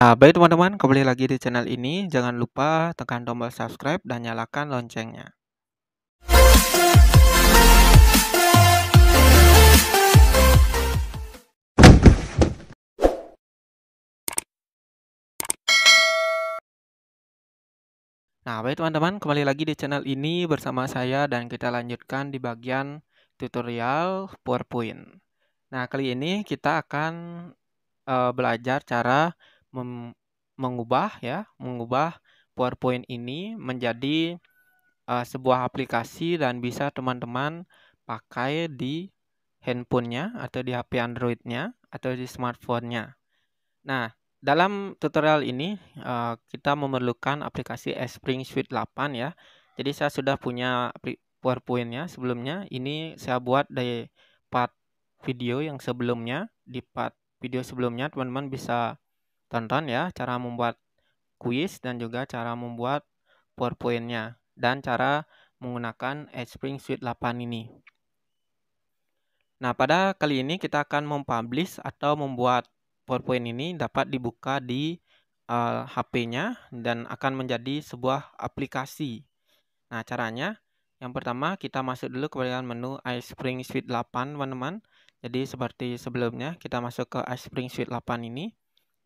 Nah, baik teman-teman, kembali lagi di channel ini. Jangan lupa tekan tombol subscribe dan nyalakan loncengnya. Nah, baik teman-teman, kembali lagi di channel ini bersama saya dan kita lanjutkan di bagian tutorial PowerPoint. Nah, kali ini kita akan uh, belajar cara mengubah ya, mengubah PowerPoint ini menjadi uh, sebuah aplikasi dan bisa teman-teman pakai di handphonenya atau di HP Androidnya atau di smartphone-nya. Nah, dalam tutorial ini uh, kita memerlukan aplikasi Spring Suite 8 ya. Jadi saya sudah punya PowerPoint-nya sebelumnya. Ini saya buat dari part video yang sebelumnya. Di part video sebelumnya teman-teman bisa tonton ya cara membuat kuis dan juga cara membuat powerpointnya dan cara menggunakan Spring Suite 8 ini. Nah, pada kali ini kita akan mempublish atau membuat PowerPoint ini dapat dibuka di uh, eh, HP-nya dan akan menjadi sebuah aplikasi. Nah, caranya yang pertama kita masuk dulu ke bagian menu ice spring Suite 8, teman-teman. Jadi seperti sebelumnya kita masuk ke ice spring Suite 8 ini.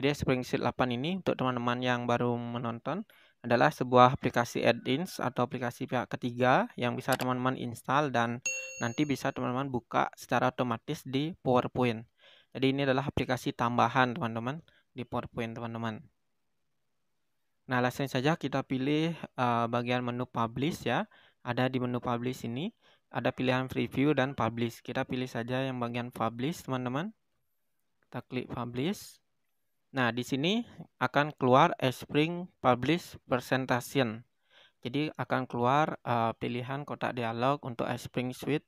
Jadi Spring Sheet 8 ini untuk teman-teman yang baru menonton adalah sebuah aplikasi add-ins atau aplikasi pihak ketiga yang bisa teman-teman install dan nanti bisa teman-teman buka secara otomatis di PowerPoint. Jadi ini adalah aplikasi tambahan teman-teman di PowerPoint teman-teman. Nah, langsung saja kita pilih uh, bagian menu publish ya. Ada di menu publish ini ada pilihan preview dan publish. Kita pilih saja yang bagian publish teman-teman. Kita klik publish. Nah, di sini akan keluar spring publish presentation. Jadi akan keluar uh, pilihan kotak dialog untuk spring suite.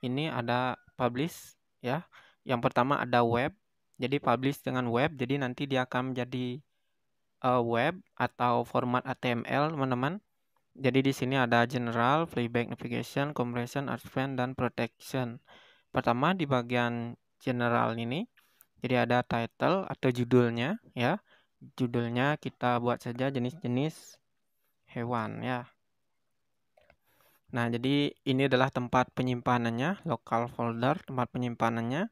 Ini ada publish ya. Yang pertama ada web. Jadi publish dengan web. Jadi nanti dia akan menjadi uh, web atau format HTML, teman-teman. Jadi di sini ada general, playback navigation, compression, advance dan protection. Pertama di bagian general ini jadi ada title atau judulnya ya. Judulnya kita buat saja jenis-jenis hewan ya. Nah, jadi ini adalah tempat penyimpanannya, local folder tempat penyimpanannya.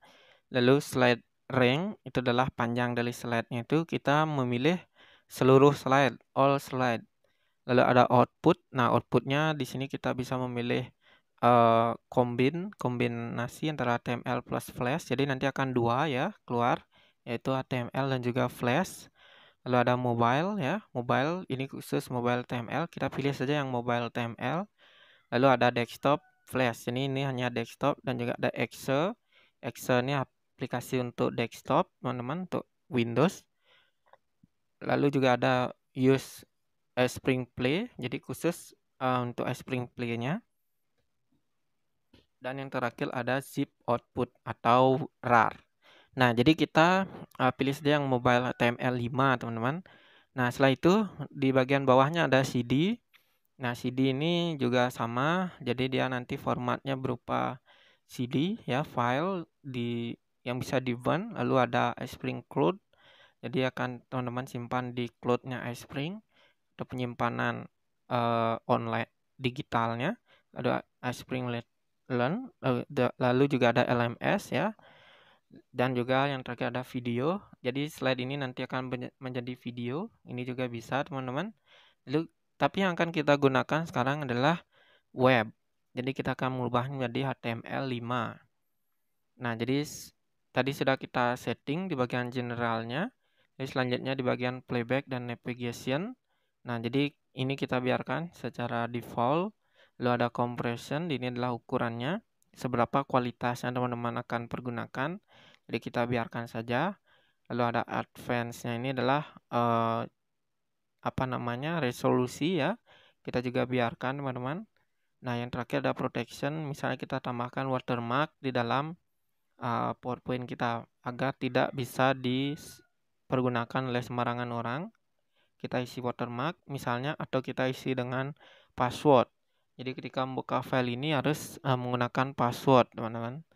Lalu slide rank itu adalah panjang dari slide-nya itu kita memilih seluruh slide, all slide. Lalu ada output. Nah, outputnya di sini kita bisa memilih kombin eh, kombin kombinasi antara HTML plus Flash, jadi nanti akan dua ya keluar, yaitu HTML dan juga Flash. Lalu ada mobile ya, mobile ini khusus mobile HTML, kita pilih saja yang mobile HTML. Lalu ada desktop Flash, ini ini hanya desktop dan juga ada excel excel ini aplikasi untuk desktop, teman-teman, untuk Windows. Lalu juga ada use eh, Spring Play, jadi khusus uh, untuk Spring Play-nya. Dan yang terakhir ada zip output atau RAR. Nah, jadi kita uh, pilih saja yang mobile HTML5, teman-teman. Nah, setelah itu di bagian bawahnya ada CD. Nah, CD ini juga sama, jadi dia nanti formatnya berupa CD ya, file di yang bisa di burn, lalu ada spring Cloud. Jadi akan teman-teman simpan di cloudnya nya iSpring atau penyimpanan uh, online digitalnya. Ada iSpring learn lalu juga ada LMS ya dan juga yang terakhir ada video jadi slide ini nanti akan menjadi video ini juga bisa teman-teman lalu tapi yang akan kita gunakan sekarang adalah web jadi kita akan mengubahnya menjadi HTML5 nah jadi tadi sudah kita setting di bagian generalnya jadi selanjutnya di bagian playback dan navigation nah jadi ini kita biarkan secara default lalu ada compression, ini adalah ukurannya, seberapa kualitasnya teman-teman akan pergunakan, jadi kita biarkan saja. Lalu ada advance-nya ini adalah eh, apa namanya resolusi ya, kita juga biarkan teman-teman. Nah yang terakhir ada protection, misalnya kita tambahkan watermark di dalam uh, PowerPoint kita agar tidak bisa dipergunakan oleh sembarangan orang. Kita isi watermark misalnya atau kita isi dengan password. Jadi ketika membuka file ini harus uh, menggunakan password, teman-teman.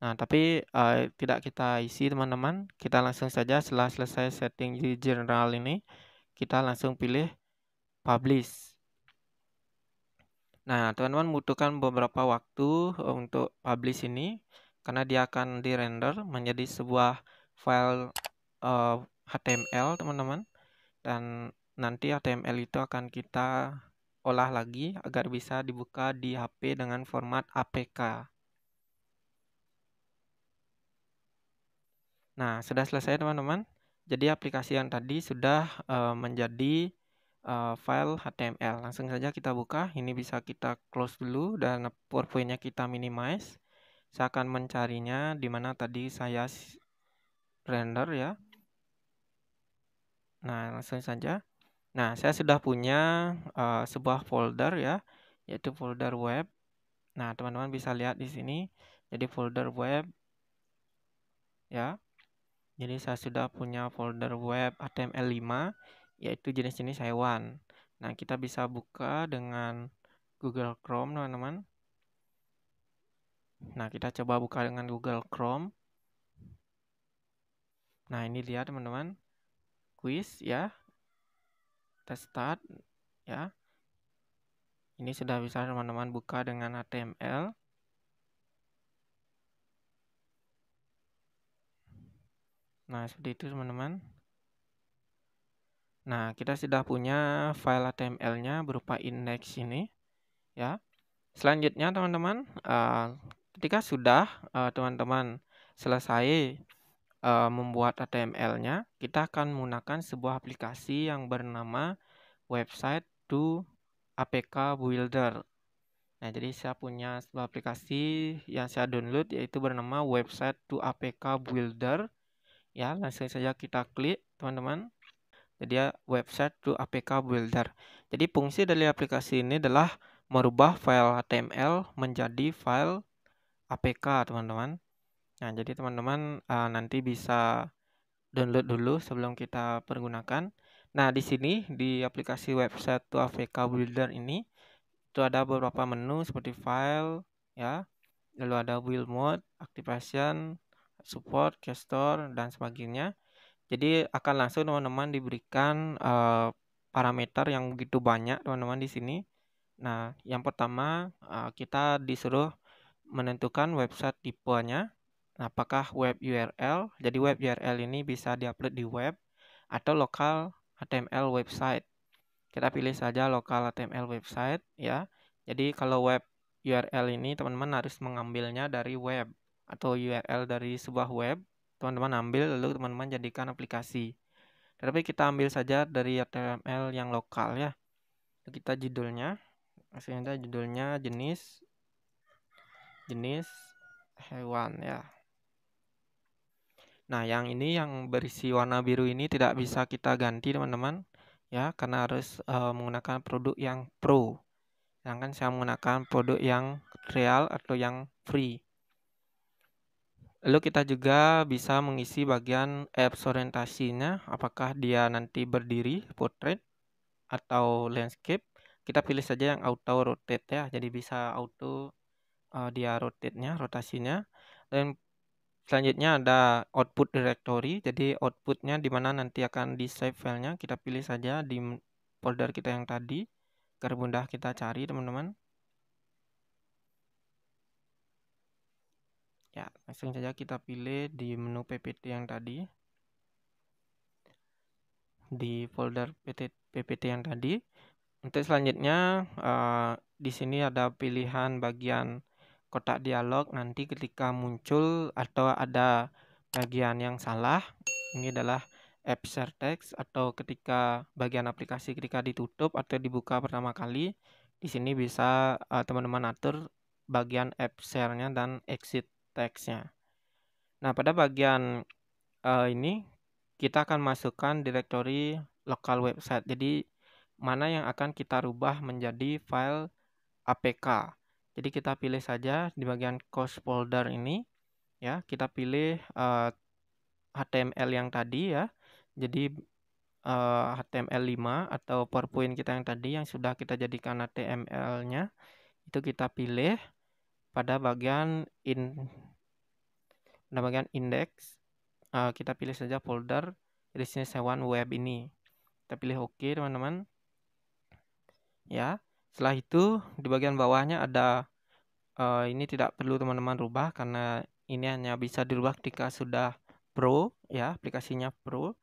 Nah, tapi uh, tidak kita isi, teman-teman. Kita langsung saja setelah selesai setting di general ini, kita langsung pilih publish. Nah, teman-teman membutuhkan beberapa waktu eh, untuk publish ini karena dia akan di render menjadi sebuah file uh, HTML, teman-teman. Dan nanti HTML itu akan kita olah lagi agar bisa dibuka di HP dengan format APK. Nah, sudah selesai teman-teman. Jadi aplikasi yang tadi sudah uh, menjadi uh, file HTML. Langsung saja kita buka. Ini bisa kita close dulu dan powerpoint kita minimize. Saya akan mencarinya di mana tadi saya render ya. Nah, langsung saja. Nah, saya sudah punya uh, sebuah folder ya, yaitu folder web. Nah, teman-teman bisa lihat di sini, jadi folder web ya. Jadi saya sudah punya folder web HTML5 yaitu jenis jenis hewan. Nah, kita bisa buka dengan Google Chrome, teman-teman. Nah, kita coba buka dengan Google Chrome. Nah, ini dia teman-teman. Quiz ya tes start ya ini sudah bisa teman-teman buka dengan HTML nah seperti itu teman-teman nah kita sudah punya file HTML nya berupa index ini ya selanjutnya teman-teman uh, ketika sudah eh, teman-teman uh, teman -teman selesai Eh, membuat HTML-nya, kita akan menggunakan sebuah aplikasi yang bernama website to APK Builder. Nah, jadi saya punya sebuah aplikasi yang saya download yaitu bernama website to APK Builder. Ya, langsung saja kita klik, teman-teman. Jadi ya, website to APK Builder. Jadi fungsi dari aplikasi ini adalah merubah file HTML menjadi file APK, teman-teman. Nah, jadi teman-teman uh, nanti bisa download dulu sebelum kita pergunakan. Nah, di sini di aplikasi website Tuafeka Builder ini itu ada beberapa menu seperti file ya, lalu ada build mode, activation, support, gestor dan sebagainya. Jadi akan langsung teman-teman diberikan uh, parameter yang begitu banyak teman-teman di sini. Nah, yang pertama uh, kita disuruh menentukan website tipenya apakah web URL. Jadi web URL ini bisa diupload di web atau lokal HTML website. Kita pilih saja lokal HTML website ya. Jadi kalau web URL ini teman-teman harus mengambilnya dari web atau URL dari sebuah web. Teman-teman ambil lalu teman-teman jadikan aplikasi. Tapi kita ambil saja dari HTML yang lokal ya. Kita judulnya, hasilnya judulnya jenis jenis hewan ya Nah, yang ini yang berisi warna biru ini tidak bisa kita ganti, teman-teman, ya, karena harus e, menggunakan produk yang pro. Sedangkan saya menggunakan produk yang real atau yang free. Lalu kita juga bisa mengisi bagian apps orientasinya, apakah dia nanti berdiri, portrait, atau landscape. Kita pilih saja yang auto rotate ya, jadi bisa auto uh, dia rotate-nya, rotasinya. Dan Selanjutnya ada output directory. Jadi outputnya di mana nanti akan di save filenya. Kita pilih saja di folder kita yang tadi. Garbundah kita cari teman-teman. Ya, langsung saja kita pilih di menu PPT yang tadi. Di folder PPT yang tadi. Untuk selanjutnya uh, di sini ada pilihan bagian kotak dialog nanti ketika muncul atau ada bagian yang salah ini adalah app share text atau ketika bagian aplikasi ketika ditutup atau dibuka pertama kali di sini bisa eh, teman-teman uh, atur bagian app share-nya dan exit text-nya. Nah, pada bagian uh, ini kita akan masukkan direktori lokal website. Jadi mana yang akan kita rubah menjadi file APK. Jadi kita pilih saja di bagian cost folder ini ya, kita pilih uh, eh, HTML yang tadi ya. Jadi uh, eh, HTML5 atau PowerPoint kita yang tadi yang sudah kita jadikan HTML-nya itu kita pilih pada bagian in pada bagian index uh, kita pilih saja folder dari sini web ini kita pilih oke OK, teman-teman ya setelah itu di bagian bawahnya ada uh, ini tidak perlu teman-teman rubah karena ini hanya bisa dirubah ketika sudah pro ya aplikasinya pro.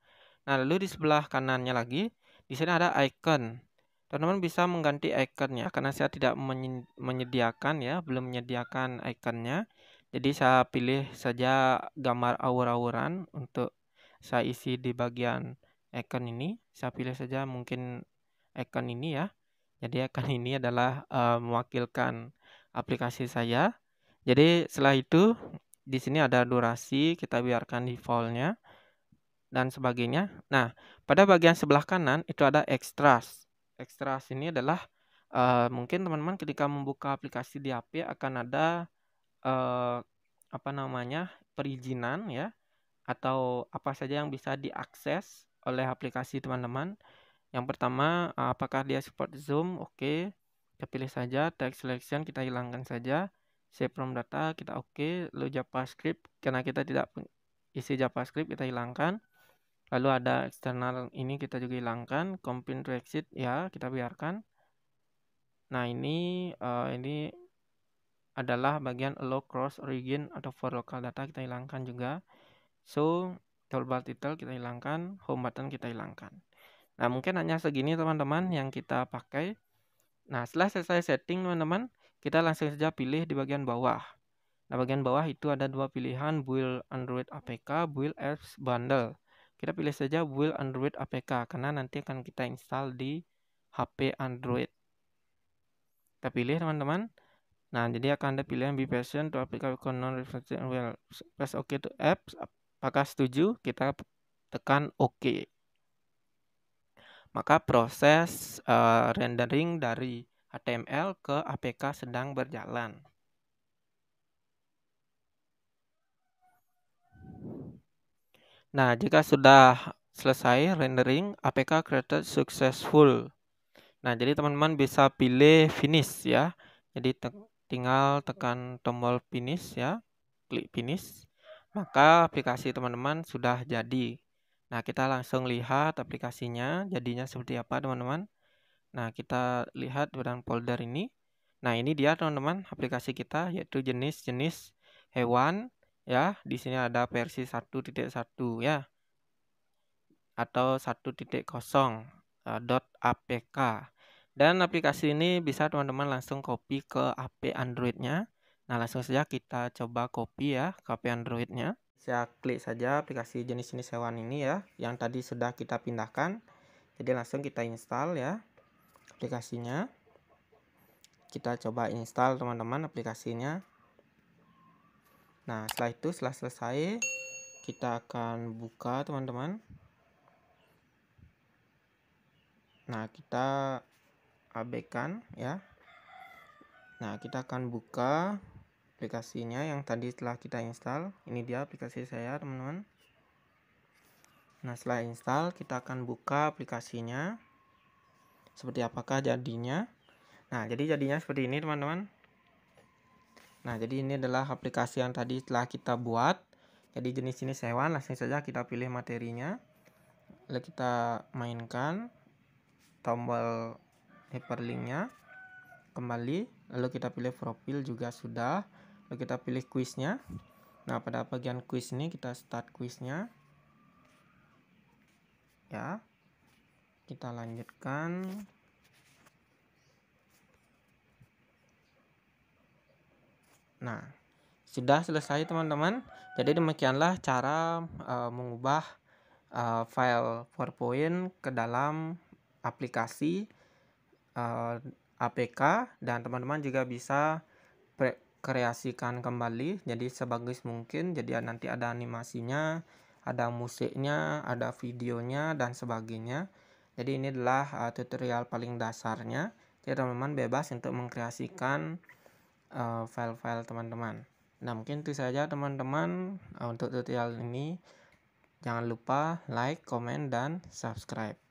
Nah lalu di sebelah kanannya lagi di sini ada icon. Teman-teman bisa mengganti iconnya karena saya tidak menyediakan ya belum menyediakan iconnya Jadi saya pilih saja gambar aur-auran untuk saya isi di bagian icon ini. Saya pilih saja mungkin icon ini ya. Jadi akan ini adalah uh, mewakilkan aplikasi saya. Jadi setelah itu di sini ada durasi, kita biarkan defaultnya dan sebagainya. Nah, pada bagian sebelah kanan itu ada extras. Extras ini adalah uh, mungkin teman-teman ketika membuka aplikasi di HP akan ada uh, apa namanya perizinan ya atau apa saja yang bisa diakses oleh aplikasi teman-teman. Yang pertama, eh, apakah dia support zoom? Oke, okay. kita pilih saja. Text selection kita hilangkan saja. Save from data kita oke. Okay. Lalu JavaScript karena kita tidak isi JavaScript kita hilangkan. Lalu ada external ini kita juga hilangkan. Compin to exit ya kita biarkan. Nah ini uh, ini adalah bagian low cross origin atau for local data kita hilangkan juga. So toolbar title kita hilangkan, home button kita hilangkan. Nah, mungkin hanya segini teman-teman yang kita pakai. Nah, setelah selesai setting teman-teman, kita langsung saja pilih di bagian bawah. Nah, bagian bawah itu ada dua pilihan, build Android APK, build apps bundle. Kita pilih saja build Android APK karena nanti akan kita install di HP Android. Kita pilih teman-teman. Nah, jadi akan ada pilihan be patient to APK non well. Press OK to apps. Apakah setuju? Kita tekan OK. Maka proses uh, rendering dari HTML ke APK sedang berjalan. Nah, jika sudah selesai rendering, APK created successful. Nah, jadi teman-teman bisa pilih finish ya. Jadi te tinggal tekan tombol finish ya, klik finish. Maka aplikasi teman-teman sudah jadi. Nah, kita langsung lihat aplikasinya jadinya seperti apa, teman-teman. Nah, kita lihat dalam folder ini. Nah, ini dia teman-teman aplikasi kita yaitu jenis-jenis hewan ya. Di sini ada versi 1.1 ya. Atau 1.0 e, .apk. Dan aplikasi ini bisa teman-teman langsung copy ke HP Android-nya. Nah, langsung saja kita coba copy ya ke AP Android-nya saya klik saja aplikasi jenis-jenis hewan ini ya yang tadi sudah kita pindahkan jadi langsung kita install ya aplikasinya kita coba install teman-teman aplikasinya nah setelah itu setelah selesai kita akan buka teman-teman nah kita abaikan ya nah kita akan buka aplikasinya yang tadi telah kita install ini dia aplikasi saya teman-teman nah setelah install kita akan buka aplikasinya seperti apakah jadinya nah jadi jadinya seperti ini teman-teman nah jadi ini adalah aplikasi yang tadi telah kita buat jadi jenis ini hewan langsung saja kita pilih materinya lalu kita mainkan tombol hyperlinknya kembali lalu kita pilih profil juga sudah lalu kita pilih kuisnya nah pada bagian kuis ini kita start kuisnya ya kita lanjutkan nah sudah selesai teman-teman jadi demikianlah cara uh, mengubah uh, file PowerPoint ke dalam aplikasi uh, eh, APK dan teman-teman juga bisa kreasikan kembali jadi sebagus mungkin jadi nanti ada animasinya ada musiknya ada videonya dan sebagainya jadi ini adalah uh, tutorial paling dasarnya jadi teman-teman bebas untuk mengkreasikan uh, file-file teman-teman nah mungkin itu saja teman-teman uh, untuk tutorial ini jangan lupa like, komen, dan subscribe